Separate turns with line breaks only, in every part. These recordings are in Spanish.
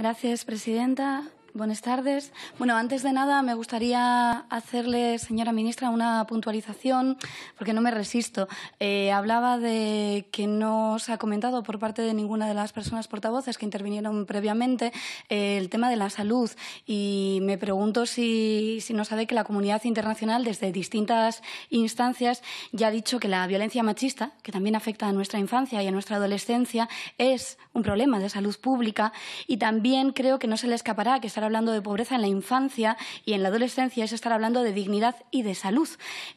Gracias, presidenta. Buenas tardes. Bueno, antes de nada me gustaría hacerle, señora ministra, una puntualización, porque no me resisto. Eh, hablaba de que no se ha comentado por parte de ninguna de las personas portavoces que intervinieron previamente eh, el tema de la salud y me pregunto si, no sabe que la comunidad internacional, desde distintas instancias, ya ha dicho que la violencia machista, que también afecta a nuestra infancia y a nuestra adolescencia, es un problema de salud pública y también creo que no se le escapará que hablando de pobreza en la infancia y en la adolescencia es estar hablando de dignidad y de salud.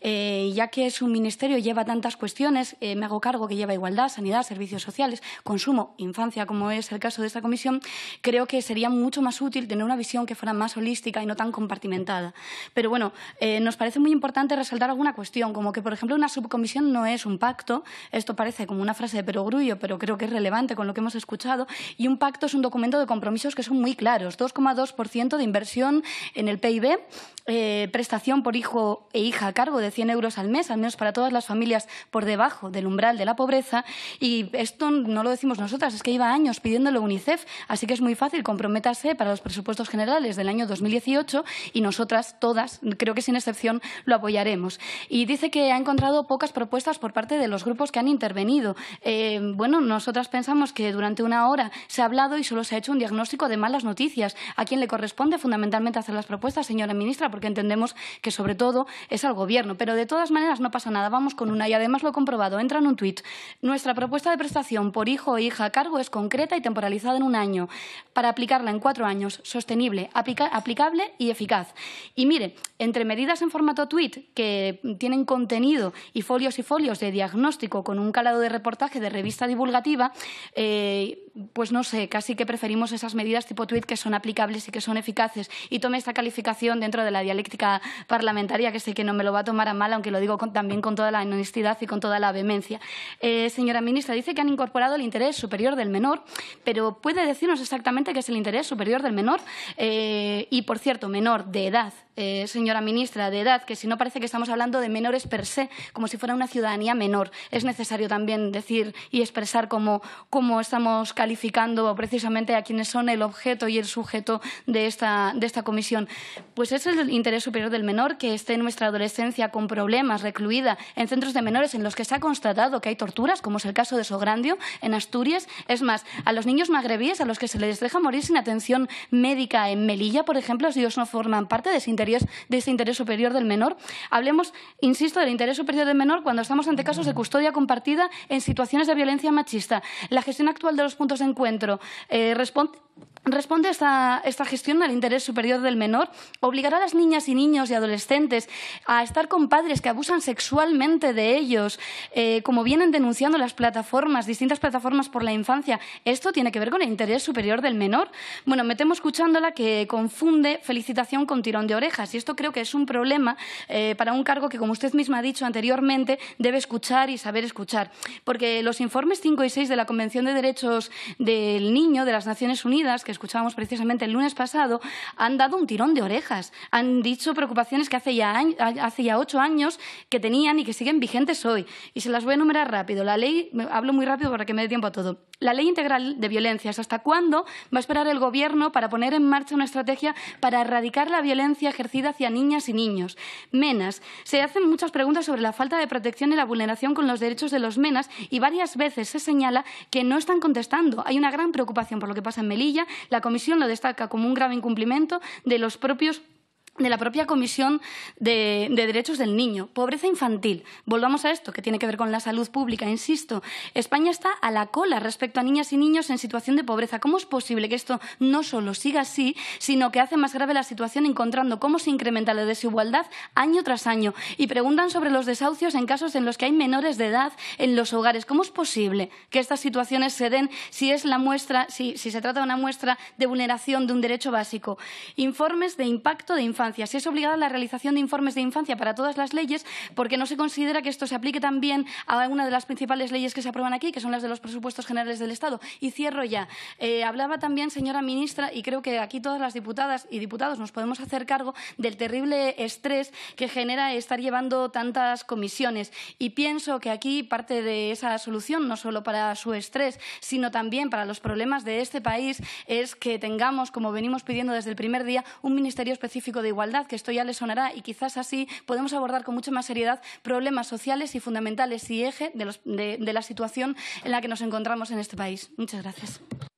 Eh, ya que su ministerio lleva tantas cuestiones, eh, me hago cargo que lleva igualdad, sanidad, servicios sociales, consumo, infancia, como es el caso de esta comisión, creo que sería mucho más útil tener una visión que fuera más holística y no tan compartimentada. Pero bueno, eh, nos parece muy importante resaltar alguna cuestión, como que, por ejemplo, una subcomisión no es un pacto. Esto parece como una frase de perogrullo, pero creo que es relevante con lo que hemos escuchado. Y un pacto es un documento de compromisos que son muy claros. 2,2 ciento de inversión en el PIB, eh, prestación por hijo e hija a cargo de 100 euros al mes, al menos para todas las familias por debajo del umbral de la pobreza. Y esto no lo decimos nosotras, es que iba años pidiéndolo UNICEF, así que es muy fácil comprométase para los presupuestos generales del año 2018 y nosotras todas, creo que sin excepción, lo apoyaremos. Y dice que ha encontrado pocas propuestas por parte de los grupos que han intervenido. Eh, bueno, nosotras pensamos que durante una hora se ha hablado y solo se ha hecho un diagnóstico de malas noticias. ¿A quién corresponde fundamentalmente hacer las propuestas, señora ministra, porque entendemos que sobre todo es al Gobierno. Pero de todas maneras no pasa nada, vamos con una y además lo he comprobado. Entra en un tuit. Nuestra propuesta de prestación por hijo o hija a cargo es concreta y temporalizada en un año para aplicarla en cuatro años, sostenible, aplicable y eficaz. Y mire, entre medidas en formato tweet que tienen contenido y folios y folios de diagnóstico con un calado de reportaje de revista divulgativa, eh, pues no sé, casi que preferimos esas medidas tipo tuit que son aplicables y que son eficaces y tome esta calificación dentro de la dialéctica parlamentaria, que sé que no me lo va a tomar a mal, aunque lo digo también con toda la honestidad y con toda la vehemencia. Eh, señora ministra, dice que han incorporado el interés superior del menor, pero ¿puede decirnos exactamente qué es el interés superior del menor? Eh, y, por cierto, menor de edad, eh, señora ministra, de edad, que si no parece que estamos hablando de menores per se, como si fuera una ciudadanía menor. Es necesario también decir y expresar cómo, cómo estamos calificando precisamente a quienes son el objeto y el sujeto de esta, de esta comisión. Pues es el interés superior del menor que esté en nuestra adolescencia con problemas, recluida en centros de menores en los que se ha constatado que hay torturas, como es el caso de Sograndio en Asturias. Es más, a los niños magrebíes a los que se les deja morir sin atención médica en Melilla, por ejemplo, ellos no forman parte de ese interés de ese interés superior del menor. Hablemos, insisto, del interés superior del menor cuando estamos ante casos de custodia compartida en situaciones de violencia machista. La gestión actual de los puntos de encuentro eh, responde Responde esta, gestión al interés superior del menor, obligará a las niñas y niños y adolescentes a estar con padres que abusan sexualmente de ellos, eh, como vienen denunciando las plataformas, distintas plataformas por la infancia. ¿Esto tiene que ver con el interés superior del menor? Bueno, me temo escuchándola que confunde felicitación con tirón de orejas y esto creo que es un problema eh, para un cargo que, como usted misma ha dicho anteriormente, debe escuchar y saber escuchar. Porque los informes 5 y 6 de la Convención de Derechos del Niño de las Naciones Unidas, que escuchábamos precisamente el lunes pasado, han dado un tirón de orejas. Han dicho preocupaciones que hace ya, hace ya ocho años que tenían y que siguen vigentes hoy. Y se las voy a enumerar rápido. La ley, hablo muy rápido para que me dé tiempo a todo. La ley integral de violencias, ¿hasta cuándo va a esperar el Gobierno para poner en marcha una estrategia para erradicar la violencia ejercida hacia niñas y niños? Menas. Se hacen muchas preguntas sobre la falta de protección y la vulneración con los derechos de los menas y varias veces se señala que no están contestando. Hay una gran preocupación por lo que pasa en Melilla la Comisión lo destaca como un grave incumplimiento de los propios de la propia Comisión de, Derechos del Niño. Pobreza infantil. Volvamos a esto, que tiene que ver con la salud pública, insisto. España está a la cola respecto a niñas y niños en situación de pobreza. ¿Cómo es posible que esto no solo siga así, sino que hace más grave la situación encontrando cómo se incrementa la desigualdad año tras año? Y preguntan sobre los desahucios en casos en los que hay menores de edad en los hogares. ¿Cómo es posible que estas situaciones se den si, es la muestra, si se trata de una muestra de vulneración de un derecho básico? Informes de impacto de infancia si es obligada la realización de informes de infancia para todas las leyes porque no se considera que esto se aplique también a una de las principales leyes que se aprueban aquí, que son las de los presupuestos generales del Estado. Y cierro ya. Eh, hablaba también, señora ministra, y creo que aquí todas las diputadas y diputados nos podemos hacer cargo del terrible estrés que genera estar llevando tantas comisiones. Y pienso que aquí parte de esa solución, no solo para su estrés, sino también para los problemas de este país, es que tengamos, como venimos pidiendo desde el primer día, un Ministerio específico de igualdad, que esto ya le sonará, y quizás así podemos abordar con mucha más seriedad problemas sociales y fundamentales y eje de, de la situación en la que nos encontramos en este país. Muchas gracias.